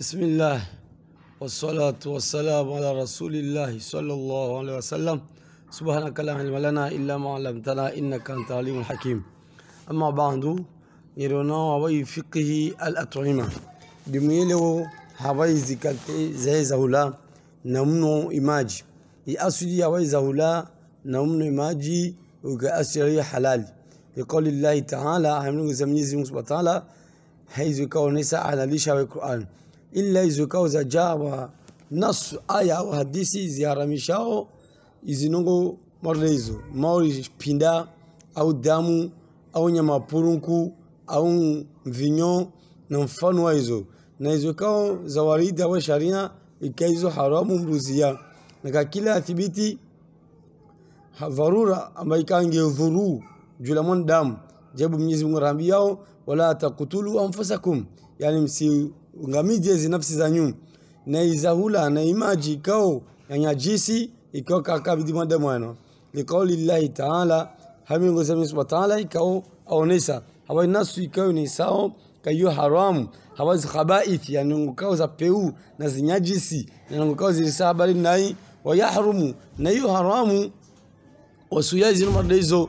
بسم الله والصلاة والسلام على رسول الله صلى الله عليه وسلم سبحانك لا علم لنا إلا ما علمتنا إنك أنت العليم الحكيم أما بعد يرونا وي فقه الأطعمة دميلو هواي زكاكي زي زهولا نمنو إماج يأسدي هواي زهولا نمنو إماجي وكأسري حلال يقول الله تعالى عملوا زمني زمني سبحانه حيث كونيسا على ليشا القرآن ila kao kauza jawa nasu aya au hadisi ziharamishao izinongo hizo mauri pinda au damu au nyama purunku au mvinyo na mfano wa hizo na hizo kao za waridi au sharia hizo haramu mruzia na kila athibiti varura ambayo ikangedhuru juu la jabu Mwenyezi Mungu anawaambiao wala takutulu anfusakum, yani msiangamize hizi nafsi za nyum na izahula na imaji ikao yanyajisi ikao kakabidi mwanadamu ano liqauli llahi taala hamingoza Mwenyezi Mungu taala ikao aonesa hawa nasu ikao ni sao kayo haramu hawa khabaithi yani ngukao za peu na zinyajisi na ngukao zilisabali habari nai wayahrumu na hiyo haramu wasuyazi nomadaizo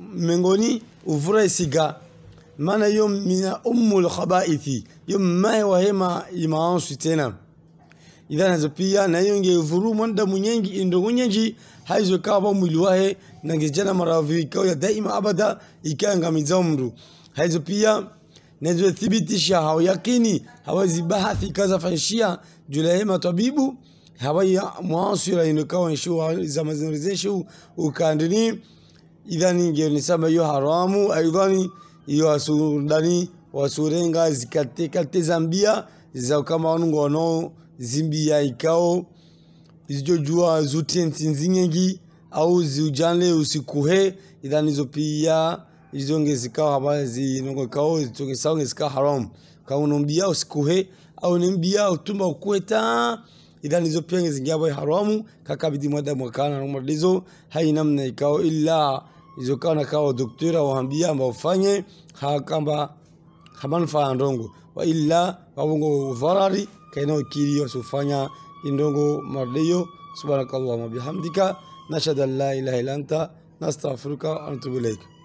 mengoni uvura isiga maana hiyo mina ummul khabaithi hiyo mmaye wa hema imaansu tena idha idhanazo pia na hiyo ngevuru mwanda mwenyengi indungu nyenji haizo kaba mwili wahe na ngejana maravi ikao ya daima abada ngamiza umru haizo pia nazo thibitisha hawa yakini hawazi bahathi kaza fanshia jula hema tabibu hawa ya muansu ya inokawa nshu za mazinrizeshu ukandini idhan ingeonesha hiyo haramu aidhani hiyo asudani wasurenga zikatekate zambia zao kama zimbia ikao zijojua zutiensi nzinyengi au ziujanle usikuhe idhanizo pia izonge zikao haba zinongo kao zitongesaonge zikao haramu kaunombia usikuhe au nimbia utumba ukweta idan izo zingia bai haramu bidi mada mwakana hai namna ikao ila izo kana kao doktora waambia amba ufanye hakamba hamanfaa ndongo wa illa wabongo varari kainao kiriyo sufanya indongo mardeyo subhanakallahuma bihamdika nashhadu an la ilaha illa anta nastaghfiruka wa natubu ilaika